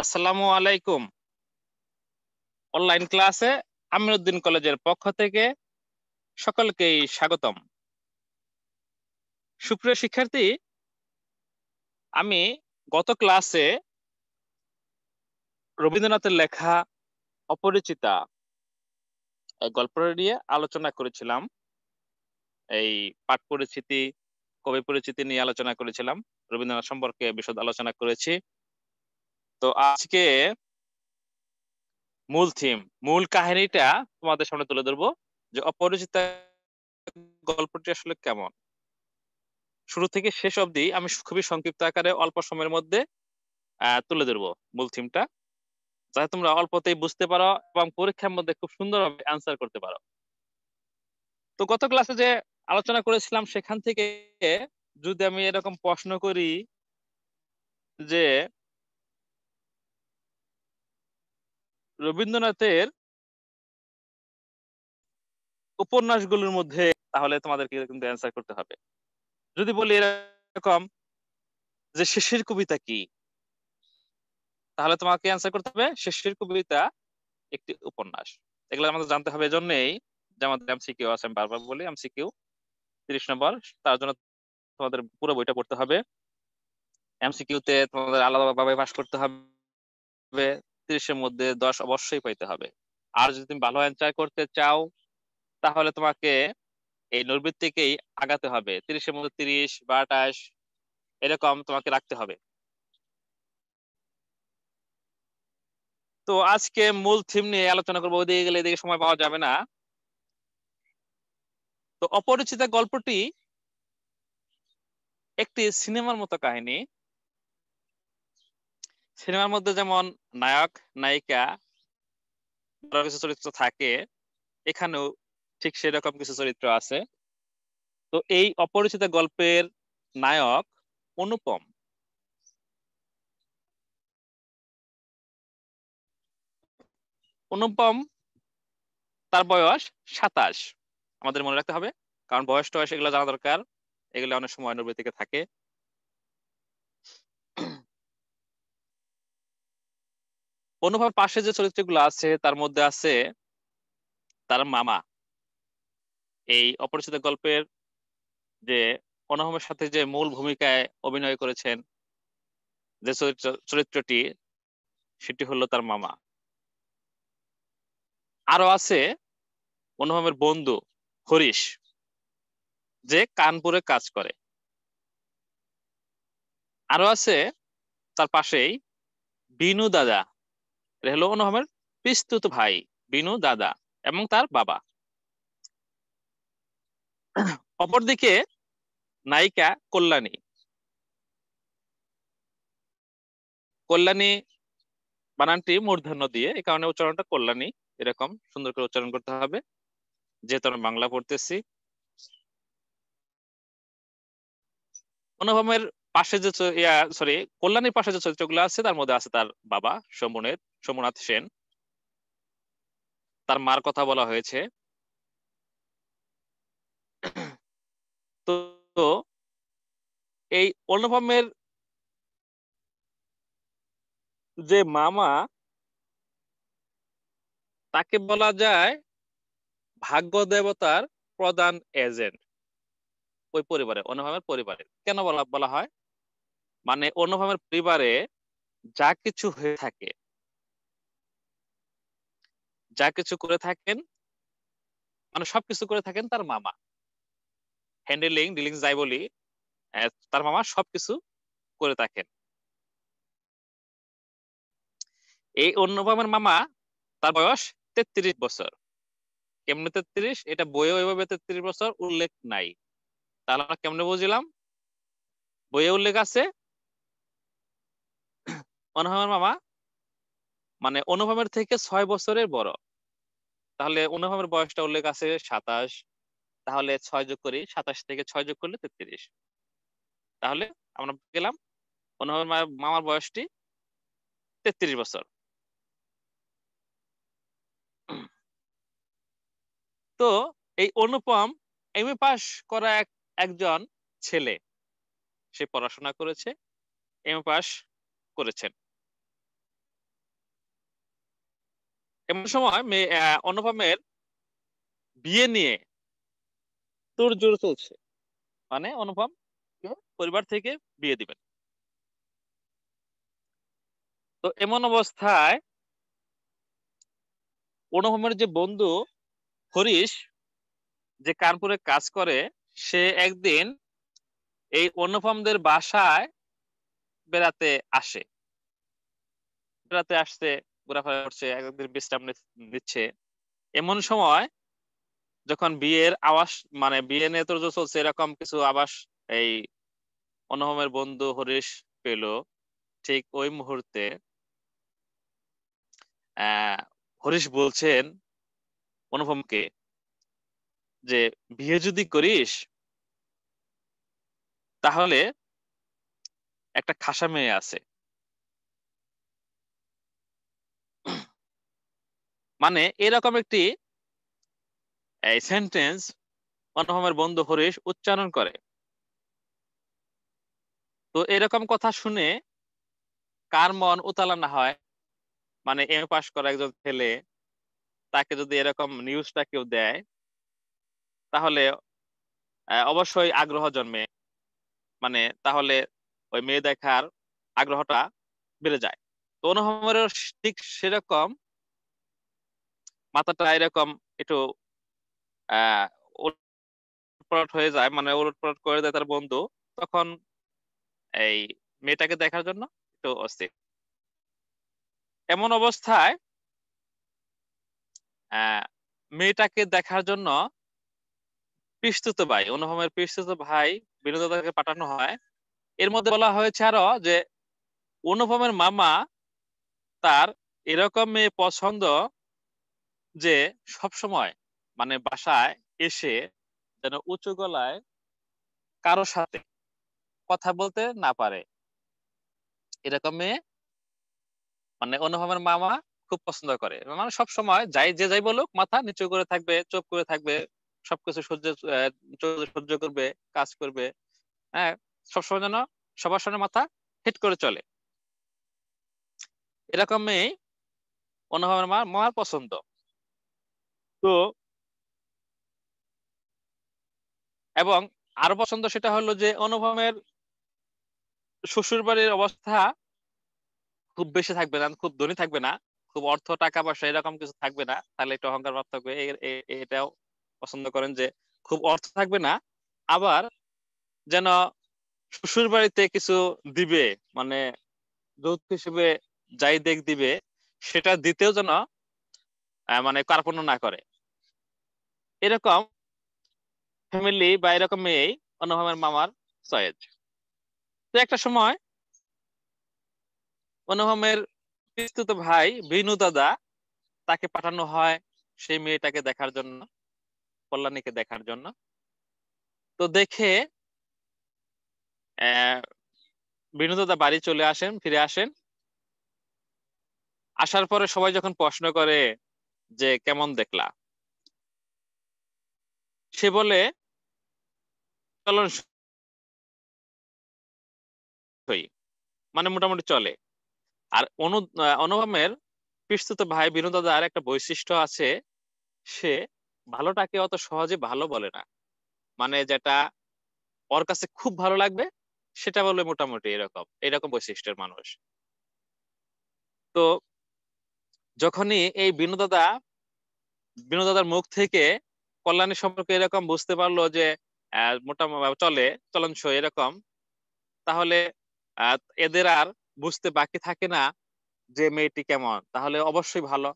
আসসালামু আলাইকুম অনলাইন ক্লাসে আমিরুদ্দিন কলেজের পক্ষ থেকে সকলকেই স্বাগতম সুপ্রিয় শিক্ষার্থী আমি গত ক্লাসে রবীন্দ্রনাথের লেখা অপরিচিতা গল্প নিয়ে আলোচনা করেছিলাম এই পাঠ পরিচিতি কবি পরিচিতি নিয়ে আলোচনা করেছিলাম রবীন্দ্রনাথ সম্পর্কে বিশদ আলোচনা করেছি তো আজকে মূল থিম মূল কাহিনীটা তোমাদের সামনে তুলে ধরবো যে অপরিচিত গল্পটি আসলে কেমন শুরু থেকে শেষ অবধি আমি খুবই সংক্ষিপ্ত আকারে অল্প সময়ের মধ্যে তুলে ধরবো মূল থিমটা যাতে তোমরা অল্পতেই বুঝতে পারো এবং পরীক্ষার মধ্যে খুব সুন্দরভাবে অ্যান্সার করতে পারো তো গত ক্লাসে যে আলোচনা করেছিলাম সেখান থেকে যদি আমি এরকম প্রশ্ন করি যে রবীন্দ্রনাথের উপন্যাসগুলোর মধ্যে তাহলে তোমাদেরকে এরকম অ্যান্সার করতে হবে যদি বলি এরকম যে শেষের কবিতা কি তাহলে তোমাকে অ্যান্সার করতে হবে শেষের কবিতা একটি উপন্যাস এগুলো আমাদের জানতে হবে এজন্যই যে আমাদের এমসিকিউ আছে আমি বারবার বলি এমসিকিউ তিরিশ নম্বর তার জন্য তোমাদের পুরো বইটা পড়তে হবে এমসিকিউতে তোমাদের আলাদাভাবে পাস করতে হবে তিরিশের মধ্যে দশ অবশ্যই পাইতে হবে আর যদি তুমি ভালো অ্যান্সার করতে চাও তাহলে তোমাকে এই নৈবৃত্তিকেই আগাতে হবে তিরিশের মধ্যে তিরিশ বা আঠাশ এরকম তোমাকে রাখতে হবে তো আজকে মূল থিম নিয়ে আলোচনা করবো ওদিকে গেলে এদিকে সময় পাওয়া যাবে না তো অপরিচিতা গল্পটি একটি সিনেমার মতো কাহিনী সিনেমার মধ্যে যেমন নায়ক নায়িকা কিছু চরিত্র থাকে এখানেও ঠিক সেরকম কিছু চরিত্র আছে তো এই অপরিচিত গল্পের নায়ক অনুপম অনুপম তার বয়স সাতাশ আমাদের মনে রাখতে হবে কারণ বয়স টয়স এগুলো জানা দরকার এগুলো অনেক সময় অনুভূতিকে থাকে অনুভব পাশে যে চরিত্রগুলো আছে তার মধ্যে আছে তার মামা এই অপরিচিত গল্পের যে অনুভবের সাথে যে মূল ভূমিকায় অভিনয় করেছেন যে চরিত্রটি সেটি হলো তার মামা আরো আছে অনুভবের বন্ধু হরিশ যে কানপুরে কাজ করে আরো আছে তার পাশেই বিনু দাদা রেহলোন আহমের পিস্তুত ভাই বিনু দাদা এবং তার বাবা অপরদিকে নায়িকা কল্যাণী কল্যাণী বানানটি মূর্ধন্য দিয়ে এই কারণে উচ্চারণটা কল্যাণী এরকম সুন্দর করে উচ্চারণ করতে হবে যেহেতু আমরা বাংলা পড়তেছি অনুভবের পাশে যে সরি কল্যাণীর পাশে যে চরিত্রগুলো আছে তার মধ্যে আছে তার বাবা সমনের সোমনাথ সেন তার মার কথা বলা হয়েছে তো এই অনুপমের যে মামা তাকে বলা যায় ভাগ্য দেবতার প্রধান এজেন্ট ওই পরিবারে অনুভবের পরিবারে কেন বলা বলা হয় মানে অনুভবের পরিবারে যা কিছু হয়ে থাকে যা কিছু করে থাকেন মানে সবকিছু করে থাকেন তার মামা হ্যান্ডেলিং ডিলিং যাই বলি তার মামা সবকিছু করে থাকেন এই অনুপমের মামা তার বয়স তেত্রিশ বছর কেমনে তেত্রিশ এটা বইয়ে ওইভাবে তেত্রিশ বছর উল্লেখ নাই তাহলে আমরা কেমনে বুঝলাম বইয়ে উল্লেখ আছে অনুপমের মামা মানে অনুভবের থেকে ছয় বছরের বড় তাহলে অনুভবের বয়সটা উল্লেখ আছে সাতাশ তাহলে ছয় যোগ করি সাতাশ থেকে ছয় যোগ করলে তেত্রিশ তাহলে আমরা গেলাম অনুভবের মামার বয়সটি তেত্রিশ বছর তো এই অনুপম এম এ পাস করা এক একজন ছেলে সে পড়াশোনা করেছে এম এ পাস করেছেন এমন সময় মেয়ে অনুপমের বিয়ে নিয়ে তোর জোর চলছে মানে অনুপম পরিবার থেকে বিয়ে দিবেন তো এমন অবস্থায় অনুপমের যে বন্ধু হরিশ যে কানপুরে কাজ করে সে একদিন এই অনুপমদের বাসায় বেড়াতে আসে বেড়াতে আসতে ঘোরাফেরা করছে একদিন বিশ্রাম নিচ্ছে এমন সময় যখন বিয়ের আবাস মানে বিয়ে নিয়ে তোর চলছে এরকম কিছু আবাস এই অনহমের বন্ধু হরিশ পেল ঠিক ওই মুহূর্তে হরিশ বলছেন অনুপমকে যে বিয়ে যদি করিস তাহলে একটা খাসা মেয়ে আছে মানে এরকম একটি এই সেন্টেন্স মনোহমের বন্ধু হরিশ উচ্চারণ করে তো এরকম কথা শুনে কার মন উতালা না হয় মানে এম পাস করা একজন ছেলে তাকে যদি এরকম নিউজটা কেউ দেয় তাহলে অবশ্যই আগ্রহ জন্মে মানে তাহলে ওই মেয়ে দেখার আগ্রহটা বেড়ে যায় তো অনুহমের ঠিক সেরকম মাথাটা এরকম একটু আহ হয়ে যায় মানে উলটপলট করে দেয় তার বন্ধু তখন এই মেয়েটাকে দেখার জন্য একটু অস্থির এমন অবস্থায় মেয়েটাকে দেখার জন্য পিস্তুত ভাই অনুভবের পিস্তুত ভাই বিনোদাদাকে পাঠানো হয় এর মধ্যে বলা হয়েছে আরো যে অনুভবের মামা তার এরকম মেয়ে পছন্দ যে সব সময় মানে বাসায় এসে যেন উঁচু গলায় কারো সাথে কথা বলতে না পারে এরকম মেয়ে মানে অনুভবের মামা খুব পছন্দ করে মানে সব সময় যাই যে যাই বলুক মাথা নিচু করে থাকবে চোখ করে থাকবে সবকিছু সহ্য সহ্য করবে কাজ করবে হ্যাঁ সবসময় যেন সবার সামনে মাথা হিট করে চলে এরকম মেয়ে অনুভবের মা মার পছন্দ তো এবং আরো পছন্দ সেটা হলো যে অনুপমের শ্বশুর বাড়ির অবস্থা খুব বেশি থাকবে না খুব ধনী থাকবে না খুব অর্থ টাকা পয়সা এরকম কিছু থাকবে না তাহলে একটু অহংকার প্রাপ্ত হবে এটাও পছন্দ করেন যে খুব অর্থ থাকবে না আবার যেন শ্বশুর বাড়িতে কিছু দিবে মানে যৌথ হিসেবে যাই দেখ দিবে সেটা দিতেও যেন মানে কার্পণ্য না করে এরকম ফ্যামিলি বা এরকম মেয়েই অনুভবের মামার সয়েদ তো একটা সময় অনুভমের বিস্তুত ভাই বিনু দাদা তাকে পাঠানো হয় সেই মেয়েটাকে দেখার জন্য কল্যাণীকে দেখার জন্য তো দেখে বিনু দাদা বাড়ি চলে আসেন ফিরে আসেন আসার পরে সবাই যখন প্রশ্ন করে যে কেমন দেখলা সে বলে চলন মানে মোটামুটি চলে আর অনু অনুপমের পৃষ্ঠত ভাই বিনোদাদা আর একটা বৈশিষ্ট্য আছে সে ভালোটাকে অত সহজে ভালো বলে না মানে যেটা ওর কাছে খুব ভালো লাগবে সেটা বলে মোটামুটি এরকম এরকম বৈশিষ্ট্যের মানুষ তো যখনই এই বিনোদাদা বিনোদাদার মুখ থেকে কল্যাণের সম্পর্কে এরকম বুঝতে পারলো যে মোটামুটি চলে চলনসহ এরকম তাহলে এদের আর বুঝতে বাকি থাকে না যে মেয়েটি কেমন তাহলে অবশ্যই ভালো